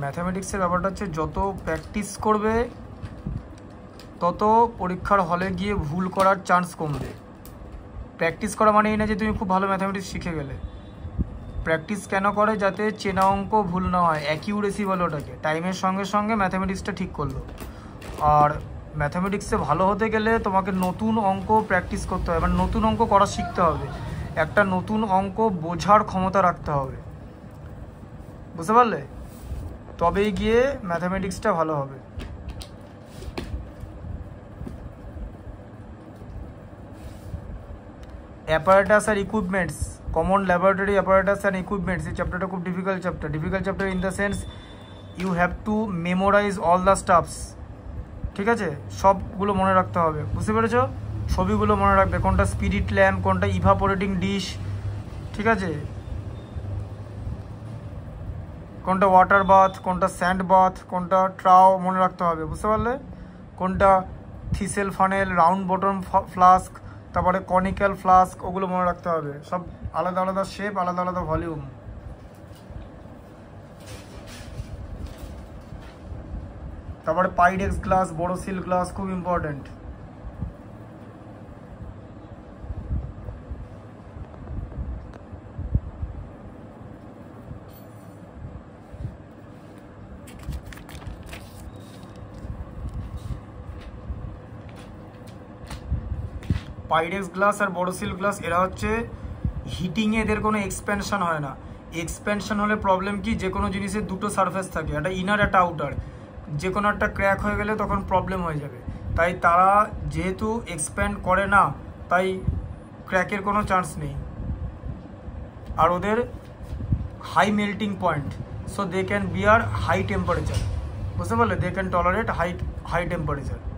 ম্যাথামেটিক্সের ব্যাপারটা হচ্ছে যত প্র্যাকটিস করবে তত পরীক্ষার হলে গিয়ে ভুল করার চান্স কমবে প্র্যাকটিস করা মানে এই না যে তুমি খুব ভালো ম্যাথামেটিক্স শিখে গেলে প্র্যাকটিস কেন করে যাতে চেনা অঙ্ক ভুল না হয় অ্যাকিউরেসি বলে ওটাকে টাইমের সঙ্গে সঙ্গে ম্যাথামেটিক্সটা ঠিক করলো আর ম্যাথামেটিক্সে ভালো হতে গেলে তোমাকে নতুন অঙ্ক প্র্যাকটিস করতে হবে মানে নতুন অঙ্ক করা শিখতে হবে একটা নতুন অঙ্ক বোঝার ক্ষমতা রাখতে হবে বুঝতে পারলে তবেই গিয়ে ম্যাথামেটিক্সটা ভালো হবে অ্যাপারেটাস আর equipments common laboratory apparatus and equipments এই চ্যাপ্টারটা খুব difficult chapter difficult chapter in the sense you have to memorise all the stuffs ঠিক আছে সবগুলো মনে রাখতে হবে বুঝতে পেরেছ ছবিগুলো মনে রাখবে কোনটা স্পিরিট ল্যাম্প কোনটা ইভাপোরেটিং ডিশ ঠিক আছে কোনটা ওয়াটার বাথ কোনটা স্যান্ড বাথ কোনটা ট্রাও মনে রাখতে হবে বুঝতে পারলে কোনটা thistle funnel round bottom flask তারপরে কনিক্যাল ফ্লাস্ক ওগুলো মনে রাখতে হবে সব আলাদা আলাদা শেপ আলাদা আলাদা ভলিউম তারপরে pyrex glass Borosil glass খুব ইম্পর্টেন্ট পাইরেক্স গ্লাস আর বড়োসিল গ্লাস এরা হচ্ছে হিটিংয়ে এদের কোনো এক্সপেনশান হয় না এক্সপেনশন হলে প্রবলেম কি যে কোনো জিনিসের দুটো সারফেস থাকে একটা ইনার একটা আউটার যে কোনো একটা ক্র্যাক হয়ে গেলে তখন প্রবলেম হয়ে যাবে তাই তারা যেহেতু এক্সপ্যান্ড করে না তাই ক্র্যাকের কোনো চান্স নেই আর ওদের high melting point so they can bear high temperature বুঝতে পারলে they can tolerate high high temperature